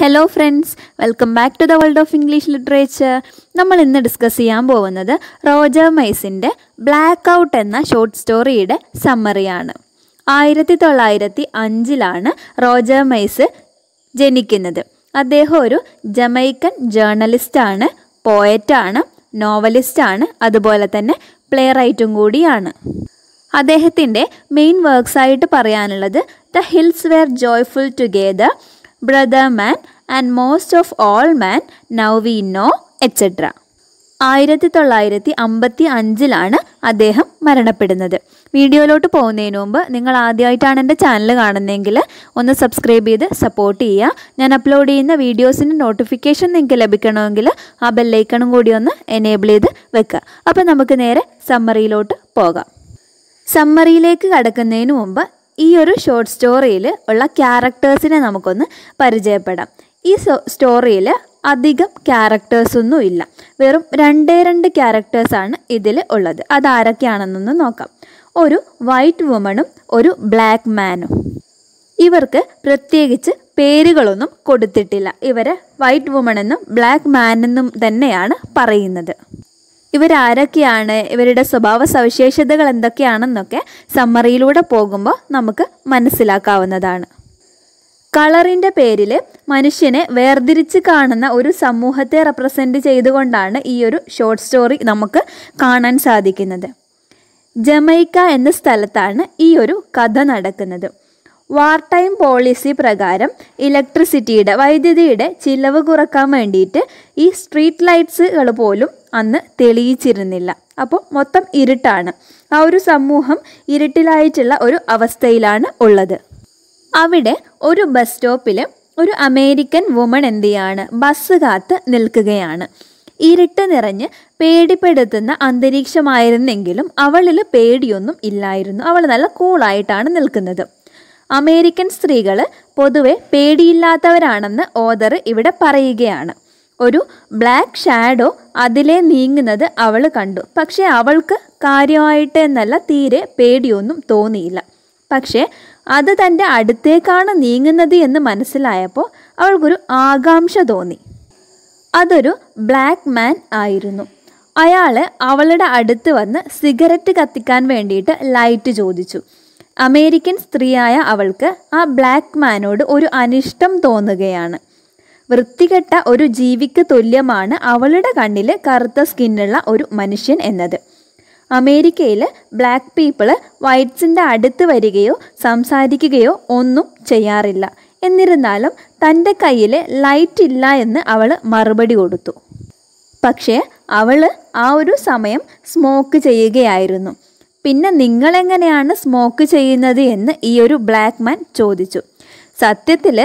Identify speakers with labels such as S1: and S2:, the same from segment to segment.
S1: hello friends welcome back to the world of English literature നമ്മൾ ഇന്ന് discuss ചെയ്യാൻ പോകുന്നത് റോജർ മൈസിൻ്റെ ബ്ലാക്ക് ഔട്ട് എന്ന ഷോർട്ട് സ്റ്റോറിയുടെ സമ്മറിയാണ് ആയിരത്തി തൊള്ളായിരത്തി അഞ്ചിലാണ് റോജർ മൈസ് ജനിക്കുന്നത് അദ്ദേഹം ഒരു ജമൈക്കൻ ജേർണലിസ്റ്റാണ് പോയറ്റാണ് നോവലിസ്റ്റാണ് അതുപോലെ തന്നെ പ്ലേ റൈറ്റും കൂടിയാണ് അദ്ദേഹത്തിൻ്റെ മെയിൻ വർക്ക്സായിട്ട് പറയാനുള്ളത് the hills were joyful together brother man and most of all man now we know etcetera ആയിരത്തി തൊള്ളായിരത്തി അമ്പത്തി അഞ്ചിലാണ് അദ്ദേഹം മരണപ്പെടുന്നത് വീഡിയോയിലോട്ട് പോകുന്നതിന് മുമ്പ് നിങ്ങൾ ആദ്യമായിട്ടാണ് എൻ്റെ ചാനൽ കാണുന്നതെങ്കിൽ ഒന്ന് സബ്സ്ക്രൈബ് ചെയ്ത് സപ്പോർട്ട് ചെയ്യുക ഞാൻ അപ്ലോഡ് ചെയ്യുന്ന വീഡിയോസിൻ്റെ നോട്ടിഫിക്കേഷൻ നിങ്ങൾക്ക് ലഭിക്കണമെങ്കിൽ ആ ബെല്ലൈക്കണും കൂടി ഒന്ന് എനേബിൾ ചെയ്ത് വെക്കുക അപ്പോൾ നമുക്ക് നേരെ സമ്മറിയിലോട്ട് പോകാം സമ്മറിയിലേക്ക് കടക്കുന്നതിന് മുമ്പ് ഈ ഒരു ഷോർട്ട് സ്റ്റോറിയിൽ ഉള്ള ക്യാരക്ടേഴ്സിനെ നമുക്കൊന്ന് പരിചയപ്പെടാം ഈ സ്റ്റോറിയിൽ അധികം ക്യാരക്ടേഴ്സൊന്നും ഇല്ല വെറും രണ്ടേ രണ്ട് ക്യാരക്ടേഴ്സാണ് ഇതിൽ ഉള്ളത് അതാരൊക്കെയാണെന്നൊന്ന് നോക്കാം ഒരു വൈറ്റ് വുമണും ഒരു ബ്ലാക്ക് മാനും ഇവർക്ക് പ്രത്യേകിച്ച് പേരുകളൊന്നും കൊടുത്തിട്ടില്ല ഇവരെ വൈറ്റ് വുമൺ എന്നും ബ്ലാക്ക് മാൻ എന്നും തന്നെയാണ് പറയുന്നത് ഇവരാരൊക്കെയാണ് ഇവരുടെ സ്വഭാവ സവിശേഷതകൾ എന്തൊക്കെയാണെന്നൊക്കെ സമ്മറിയിലൂടെ പോകുമ്പോൾ നമുക്ക് മനസ്സിലാക്കാവുന്നതാണ് കളറിൻ്റെ പേരിൽ മനുഷ്യനെ വേർതിരിച്ച് കാണുന്ന ഒരു സമൂഹത്തെ റെപ്രസെൻ്റ് ചെയ്തുകൊണ്ടാണ് ഈ ഒരു ഷോർട്ട് സ്റ്റോറി നമുക്ക് കാണാൻ സാധിക്കുന്നത് ജമൈക്ക എന്ന സ്ഥലത്താണ് ഈ ഒരു കഥ നടക്കുന്നത് വാർ ടൈം പോളിസി പ്രകാരം ഇലക്ട്രിസിറ്റിയുടെ വൈദ്യുതിയുടെ ചിലവ് കുറക്കാൻ വേണ്ടിയിട്ട് ഈ സ്ട്രീറ്റ് ലൈറ്റ്സുകൾ പോലും അന്ന് തെളിയിച്ചിരുന്നില്ല അപ്പോൾ മൊത്തം ഇരുട്ടാണ് ആ ഒരു സമൂഹം ഇരുട്ടിലായിട്ടുള്ള ഒരു അവസ്ഥയിലാണ് ഉള്ളത് അവിടെ ഒരു ബസ് സ്റ്റോപ്പിൽ ഒരു അമേരിക്കൻ വുമൺ എന്ത് ചെയ്യാണ് ബസ് കാത്ത് നിൽക്കുകയാണ് ഇരുട്ട് നിറഞ്ഞ് പേടിപ്പെടുത്തുന്ന അന്തരീക്ഷമായിരുന്നെങ്കിലും അവളിൽ പേടിയൊന്നും ഇല്ലായിരുന്നു അവൾ നല്ല കൂളായിട്ടാണ് നിൽക്കുന്നത് അമേരിക്കൻ സ്ത്രീകൾ പൊതുവെ പേടിയില്ലാത്തവരാണെന്ന് ഓദർ ഇവിടെ പറയുകയാണ് ഒരു ബ്ലാക്ക് ഷാഡോ അതിലെ നീങ്ങുന്നത് അവൾ കണ്ടു പക്ഷേ അവൾക്ക് കാര്യമായിട്ട് എന്നല്ല തീരെ പേടിയൊന്നും തോന്നിയില്ല പക്ഷേ അത് തൻ്റെ അടുത്തേക്കാണ് നീങ്ങുന്നത് എന്ന് മനസ്സിലായപ്പോൾ അവൾക്കൊരു ആകാംക്ഷ തോന്നി അതൊരു ബ്ലാക്ക് മാൻ ആയിരുന്നു അയാൾ അവളുടെ അടുത്ത് വന്ന് സിഗരറ്റ് കത്തിക്കാൻ വേണ്ടിയിട്ട് ലൈറ്റ് ചോദിച്ചു അമേരിക്കൻ സ്ത്രീയായ അവൾക്ക് ആ ബ്ലാക്ക് മാനോട് ഒരു അനിഷ്ടം തോന്നുകയാണ് വൃത്തികെട്ട ഒരു ജീവിക്ക് തുല്യമാണ് അവളുടെ കണ്ണിൽ കറുത്ത സ്കിന്നുള്ള ഒരു മനുഷ്യൻ എന്നത് അമേരിക്കയിൽ ബ്ലാക്ക് പീപ്പിൾ വൈറ്റ്സിൻ്റെ അടുത്ത് വരികയോ സംസാരിക്കുകയോ ഒന്നും ചെയ്യാറില്ല എന്നിരുന്നാലും തൻ്റെ കയ്യിൽ ലൈറ്റ് ഇല്ല എന്ന് അവൾ മറുപടി കൊടുത്തു പക്ഷേ അവൾ ആ ഒരു സമയം സ്മോക്ക് ചെയ്യുകയായിരുന്നു പിന്നെ നിങ്ങളെങ്ങനെയാണ് സ്മോക്ക് ചെയ്യുന്നത് എന്ന് ഈ ഒരു ബ്ലാക്ക് മാൻ ചോദിച്ചു സത്യത്തിൽ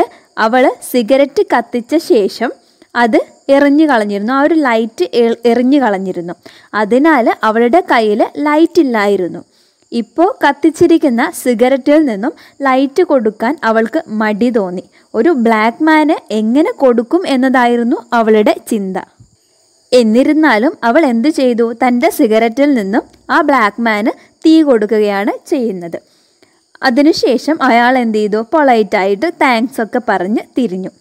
S1: അവൾ സിഗരറ്റ് കത്തിച്ച ശേഷം അത് എറിഞ്ഞു കളഞ്ഞിരുന്നു ആ ഒരു ലൈറ്റ് എറിഞ്ഞു കളഞ്ഞിരുന്നു അതിനാൽ അവളുടെ കയ്യിൽ ലൈറ്റ് ഇല്ലായിരുന്നു ഇപ്പോൾ കത്തിച്ചിരിക്കുന്ന സിഗരറ്റിൽ നിന്നും ലൈറ്റ് കൊടുക്കാൻ അവൾക്ക് മടി തോന്നി ഒരു ബ്ലാക്ക് മാന് എങ്ങനെ കൊടുക്കും എന്നതായിരുന്നു അവളുടെ ചിന്ത എന്നിരുന്നാലും അവൾ എന്തു ചെയ്തു തൻ്റെ സിഗരറ്റിൽ നിന്നും ആ ബ്ലാക്ക് മാന് തീ കൊടുക്കുകയാണ് ചെയ്യുന്നത് അതിനുശേഷം അയാൾ എന്ത് ചെയ്തു പൊളൈറ്റായിട്ട് താങ്ക്സ് ഒക്കെ പറഞ്ഞ് തിരിഞ്ഞു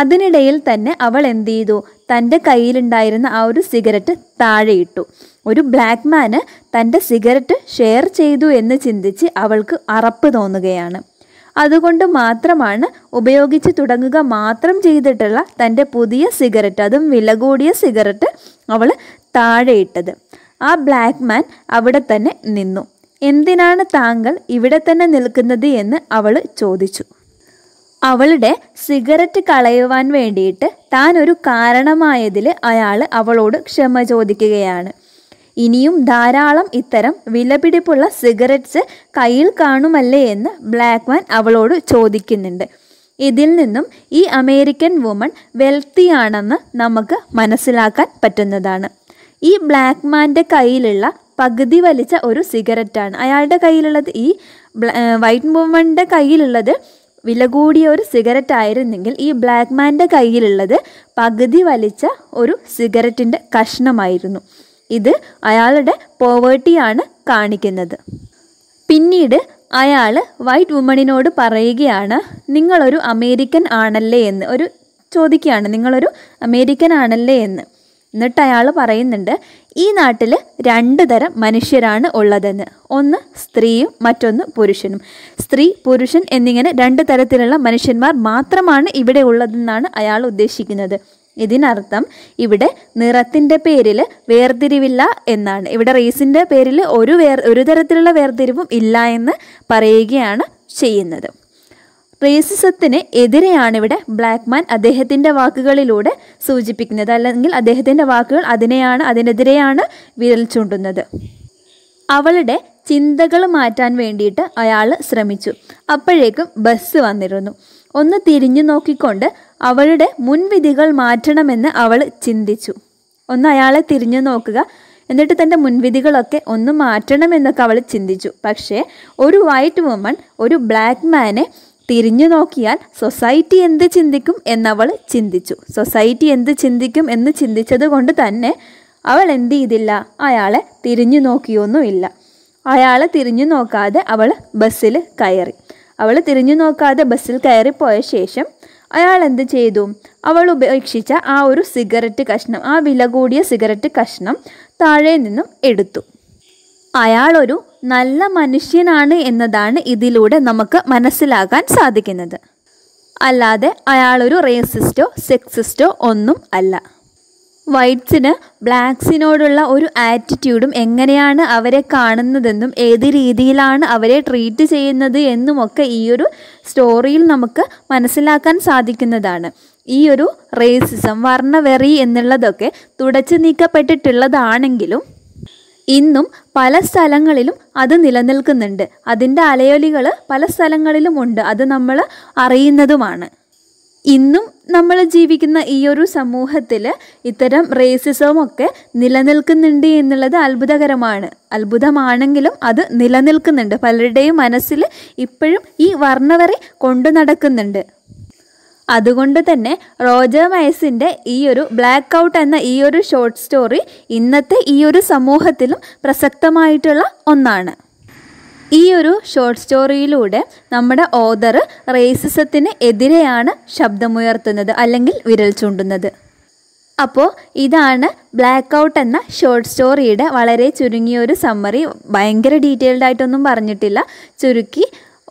S1: അതിനിടയിൽ തന്നെ അവൾ എന്ത് ചെയ്തു തൻ്റെ കയ്യിലുണ്ടായിരുന്ന ആ ഒരു സിഗരറ്റ് താഴെയിട്ടു ഒരു ബ്ലാക്ക് മാന് തൻ്റെ സിഗരറ്റ് ഷെയർ ചെയ്തു എന്ന് ചിന്തിച്ച് അവൾക്ക് അറപ്പ് തോന്നുകയാണ് അതുകൊണ്ട് മാത്രമാണ് ഉപയോഗിച്ച് തുടങ്ങുക മാത്രം ചെയ്തിട്ടുള്ള തൻ്റെ പുതിയ സിഗരറ്റ് അതും വില കൂടിയ സിഗരറ്റ് അവൾ താഴെയിട്ടത് ആ ബ്ലാക്ക് മാൻ അവിടെ തന്നെ നിന്നു എന്തിനാണ് താങ്കൾ ഇവിടെ തന്നെ നിൽക്കുന്നത് എന്ന് അവൾ ചോദിച്ചു അവളുടെ സിഗരറ്റ് കളയുവാൻ വേണ്ടിയിട്ട് താൻ ഒരു കാരണമായതിൽ അയാൾ അവളോട് ക്ഷമ ചോദിക്കുകയാണ് ഇനിയും ധാരാളം ഇത്തരം വിലപിടിപ്പുള്ള സിഗരറ്റ്സ് കയ്യിൽ കാണുമല്ലേ എന്ന് ബ്ലാക്ക് മാൻ അവളോട് ചോദിക്കുന്നുണ്ട് ഇതിൽ നിന്നും ഈ അമേരിക്കൻ വുമൺ വെൽത്തിയാണെന്ന് നമുക്ക് മനസ്സിലാക്കാൻ പറ്റുന്നതാണ് ഈ ബ്ലാക്ക് മാൻ്റെ കയ്യിലുള്ള പകുതി വലിച്ച ഒരു സിഗരറ്റാണ് അയാളുടെ കയ്യിലുള്ളത് ഈ വൈറ്റ് വുമണിൻ്റെ കയ്യിലുള്ളത് വില കൂടിയ ഒരു സിഗരറ്റ് ആയിരുന്നെങ്കിൽ ഈ ബ്ലാക്ക് മാൻ്റെ കയ്യിലുള്ളത് പകുതി വലിച്ച ഒരു സിഗരറ്റിൻ്റെ കഷ്ണമായിരുന്നു ഇത് അയാളുടെ പോവേർട്ടിയാണ് കാണിക്കുന്നത് പിന്നീട് അയാൾ വൈറ്റ് വുമണിനോട് പറയുകയാണ് നിങ്ങളൊരു അമേരിക്കൻ ആണല്ലേ എന്ന് ഒരു ചോദിക്കുകയാണ് നിങ്ങളൊരു അമേരിക്കൻ ആണല്ലേ എന്ന് എന്നിട്ട് അയാൾ പറയുന്നുണ്ട് ഈ നാട്ടിൽ രണ്ട് തരം മനുഷ്യരാണ് ഉള്ളതെന്ന് ഒന്ന് സ്ത്രീയും മറ്റൊന്ന് പുരുഷനും സ്ത്രീ പുരുഷൻ എന്നിങ്ങനെ രണ്ട് തരത്തിലുള്ള മനുഷ്യന്മാർ മാത്രമാണ് ഇവിടെ ഉള്ളതെന്നാണ് അയാൾ ഉദ്ദേശിക്കുന്നത് ഇതിനർത്ഥം ഇവിടെ നിറത്തിൻ്റെ പേരിൽ വേർതിരിവില്ല എന്നാണ് ഇവിടെ റേസിൻ്റെ പേരിൽ ഒരു വേർ ഒരു തരത്തിലുള്ള വേർതിരിവും ഇല്ല എന്ന് പറയുകയാണ് ചെയ്യുന്നത് റേസിസത്തിന് എതിരെയാണ് ഇവിടെ മാൻ അദ്ദേഹത്തിൻ്റെ വാക്കുകളിലൂടെ സൂചിപ്പിക്കുന്നത് അല്ലെങ്കിൽ അദ്ദേഹത്തിൻ്റെ വാക്കുകൾ അതിനെയാണ് അതിനെതിരെയാണ് വിരൽ ചൂണ്ടുന്നത് അവളുടെ ചിന്തകൾ മാറ്റാൻ വേണ്ടിയിട്ട് അയാൾ ശ്രമിച്ചു അപ്പോഴേക്കും ബസ് വന്നിരുന്നു ഒന്ന് തിരിഞ്ഞു നോക്കിക്കൊണ്ട് അവളുടെ മുൻവിധികൾ മാറ്റണമെന്ന് അവൾ ചിന്തിച്ചു ഒന്ന് അയാളെ തിരിഞ്ഞു നോക്കുക എന്നിട്ട് തൻ്റെ മുൻവിധികളൊക്കെ ഒന്ന് മാറ്റണമെന്നൊക്കെ അവൾ ചിന്തിച്ചു പക്ഷേ ഒരു വൈറ്റ് വുമൺ ഒരു ബ്ലാക്ക് മാനെ തിരിഞ്ഞു നോക്കിയാൽ സൊസൈറ്റി എന്ത് ചിന്തിക്കും എന്നവൾ ചിന്തിച്ചു സൊസൈറ്റി എന്ത് ചിന്തിക്കും എന്ന് ചിന്തിച്ചത് കൊണ്ട് തന്നെ അവൾ എന്ത് ചെയ്തില്ല അയാളെ തിരിഞ്ഞു നോക്കിയൊന്നുമില്ല അയാളെ തിരിഞ്ഞു നോക്കാതെ അവൾ ബസ്സിൽ കയറി അവൾ തിരിഞ്ഞു നോക്കാതെ ബസ്സിൽ കയറി പോയ ശേഷം അയാൾ എന്ത് ചെയ്തു അവൾ ഉപേക്ഷിച്ച ആ ഒരു സിഗരറ്റ് കഷ്ണം ആ വില കൂടിയ സിഗരറ്റ് കഷ്ണം താഴെ നിന്നും എടുത്തു അയാളൊരു നല്ല മനുഷ്യനാണ് എന്നതാണ് ഇതിലൂടെ നമുക്ക് മനസ്സിലാക്കാൻ സാധിക്കുന്നത് അല്ലാതെ അയാളൊരു റേസിസ്റ്റോ സെക്സിസ്റ്റോ ഒന്നും അല്ല വൈറ്റ്സിന് ബ്ലാക്സിനോടുള്ള ഒരു ആറ്റിറ്റ്യൂഡും എങ്ങനെയാണ് അവരെ കാണുന്നതെന്നും ഏത് രീതിയിലാണ് അവരെ ട്രീറ്റ് ചെയ്യുന്നത് എന്നുമൊക്കെ ഈ ഒരു സ്റ്റോറിയിൽ നമുക്ക് മനസ്സിലാക്കാൻ സാധിക്കുന്നതാണ് ഈ ഒരു റേസിസം വർണ്ണവെറി എന്നുള്ളതൊക്കെ തുടച്ചു നീക്കപ്പെട്ടിട്ടുള്ളതാണെങ്കിലും ഇന്നും പല സ്ഥലങ്ങളിലും അത് നിലനിൽക്കുന്നുണ്ട് അതിൻ്റെ അലയൊലികൾ പല സ്ഥലങ്ങളിലും ഉണ്ട് അത് നമ്മൾ അറിയുന്നതുമാണ് ഇന്നും നമ്മൾ ജീവിക്കുന്ന ഈ ഒരു സമൂഹത്തിൽ ഇത്തരം റേസിസവും ഒക്കെ നിലനിൽക്കുന്നുണ്ട് എന്നുള്ളത് അത്ഭുതകരമാണ് അത്ഭുതമാണെങ്കിലും അത് നിലനിൽക്കുന്നുണ്ട് പലരുടെയും മനസ്സിൽ ഇപ്പോഴും ഈ വർണ്ണവരെ കൊണ്ടു നടക്കുന്നുണ്ട് അതുകൊണ്ട് തന്നെ റോജർ മയസിൻ്റെ ഈ ഒരു ബ്ലാക്ക് ഔട്ട് എന്ന ഈ ഒരു ഷോർട്ട് സ്റ്റോറി ഇന്നത്തെ ഈ ഒരു സമൂഹത്തിലും പ്രസക്തമായിട്ടുള്ള ഒന്നാണ് ഈ ഒരു ഷോർട്ട് സ്റ്റോറിയിലൂടെ നമ്മുടെ ഓദർ റേസിസത്തിന് എതിരെയാണ് ശബ്ദമുയർത്തുന്നത് അല്ലെങ്കിൽ വിരൽ ചൂണ്ടുന്നത് അപ്പോൾ ഇതാണ് ബ്ലാക്ക് ഔട്ട് എന്ന ഷോർട്ട് സ്റ്റോറിയുടെ വളരെ ചുരുങ്ങിയൊരു സമ്മറി ഭയങ്കര ഡീറ്റെയിൽഡ് ആയിട്ടൊന്നും പറഞ്ഞിട്ടില്ല ചുരുക്കി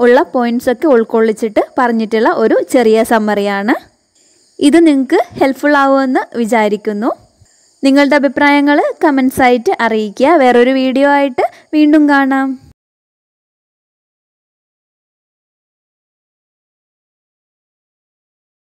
S1: ഉള്ള പോയിൻറ്റ്സ് ഒക്കെ ഉൾക്കൊള്ളിച്ചിട്ട് പറഞ്ഞിട്ടുള്ള ഒരു ചെറിയ സമ്മറിയാണ് ഇത് നിങ്ങൾക്ക് ഹെൽപ്ഫുൾ ആവുമെന്ന് വിചാരിക്കുന്നു നിങ്ങളുടെ അഭിപ്രായങ്ങൾ കമൻസായിട്ട് അറിയിക്കുക വേറൊരു വീഡിയോ ആയിട്ട് വീണ്ടും കാണാം